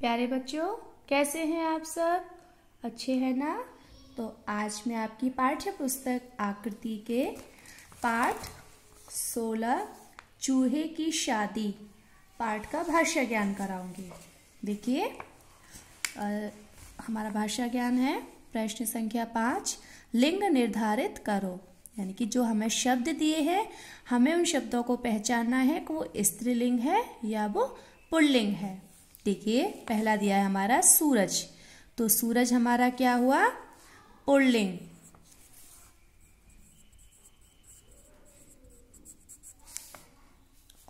प्यारे बच्चों कैसे हैं आप सब अच्छे हैं ना तो आज मैं आपकी पाठ्य पुस्तक आकृति के पाठ 16 चूहे की शादी पाठ का भाषा ज्ञान कराऊंगी देखिए हमारा भाषा ज्ञान है प्रश्न संख्या पाँच लिंग निर्धारित करो यानी कि जो हमें शब्द दिए हैं हमें उन शब्दों को पहचानना है कि वो स्त्रीलिंग है या वो पुल्लिंग है देखिए पहला दिया है हमारा सूरज तो सूरज हमारा क्या हुआ पुल्लिंग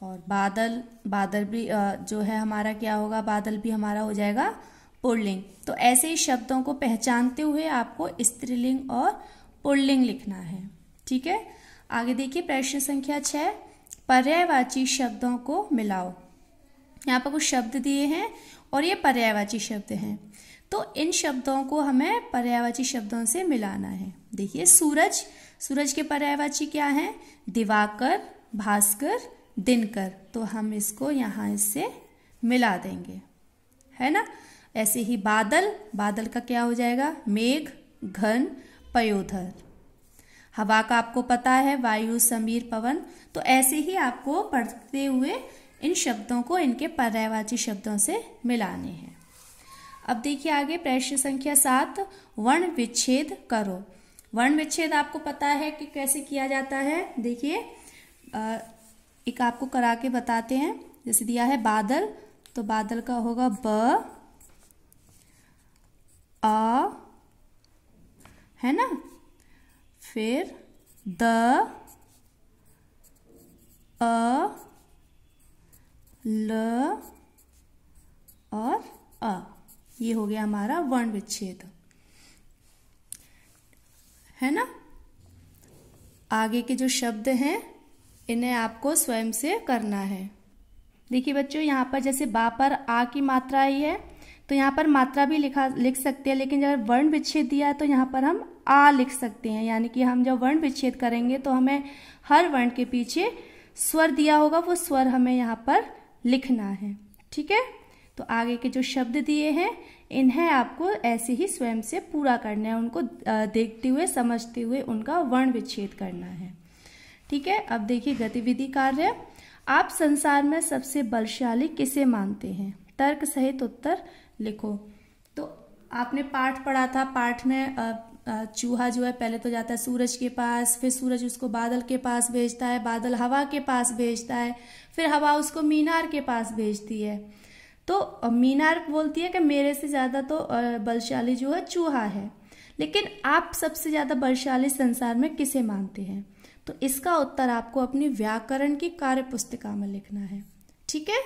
और बादल बादल भी जो है हमारा क्या होगा बादल भी हमारा हो जाएगा पुल्लिंग तो ऐसे ही शब्दों को पहचानते हुए आपको स्त्रीलिंग और पुल्लिंग लिखना है ठीक है आगे देखिए प्रश्न संख्या छः पर्यायवाची शब्दों को मिलाओ यहाँ पर कुछ शब्द दिए हैं और ये पर्यायवाची शब्द हैं तो इन शब्दों को हमें पर्यायवाची शब्दों से मिलाना है देखिए सूरज सूरज के पर्यायवाची क्या हैं दिवाकर भास्कर दिनकर तो हम इसको यहाँ इससे मिला देंगे है ना ऐसे ही बादल बादल का क्या हो जाएगा मेघ घन पयोधर हवा का आपको पता है वायु समीर पवन तो ऐसे ही आपको पढ़ते हुए इन शब्दों को इनके पर्यायवाची शब्दों से मिलाने हैं अब देखिए आगे प्रश्न संख्या सात वर्ण विच्छेद करो वर्ण विच्छेद आपको पता है कि कैसे किया जाता है देखिए एक आपको करा के बताते हैं जैसे दिया है बादल तो बादल का होगा ब अ है ना फिर द अ ल और अ ये हो गया हमारा वर्ण विच्छेद है ना आगे के जो शब्द हैं इन्हें आपको स्वयं से करना है देखिए बच्चों यहाँ पर जैसे बा पर आ की मात्रा आई है तो यहाँ पर मात्रा भी लिखा लिख सकते हैं लेकिन जब वर्ण विच्छेद दिया है तो यहाँ पर हम आ लिख सकते हैं यानी कि हम जब वर्ण विच्छेद करेंगे तो हमें हर वर्ण के पीछे स्वर दिया होगा वो स्वर हमें यहाँ पर लिखना है ठीक है तो आगे के जो शब्द दिए हैं इन्हें आपको ऐसे ही स्वयं से पूरा करना है उनको देखते हुए समझते हुए उनका वर्ण विच्छेद करना है ठीक है अब देखिए गतिविधि कार्य आप संसार में सबसे बलशाली किसे मानते हैं तर्क सहित उत्तर लिखो तो आपने पाठ पढ़ा था पाठ में चूहा जो है पहले तो जाता है सूरज के पास फिर सूरज उसको बादल के पास भेजता है बादल हवा के पास भेजता है फिर हवा उसको मीनार के पास भेजती है तो मीनार बोलती है कि मेरे से ज़्यादा तो बलशाली जो है चूहा है लेकिन आप सबसे ज़्यादा बलशाली संसार में किसे मानते हैं तो इसका उत्तर आपको अपनी व्याकरण की कार्य पुस्तिका में लिखना है ठीक है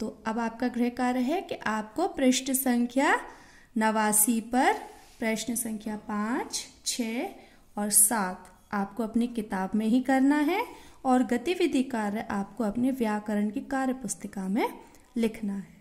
तो अब आपका गृह कार्य है कि आपको पृष्ठ संख्या नवासी पर प्रश्न संख्या पाँच छ और सात आपको अपनी किताब में ही करना है और गतिविधि कार्य आपको अपने व्याकरण की कार्य पुस्तिका में लिखना है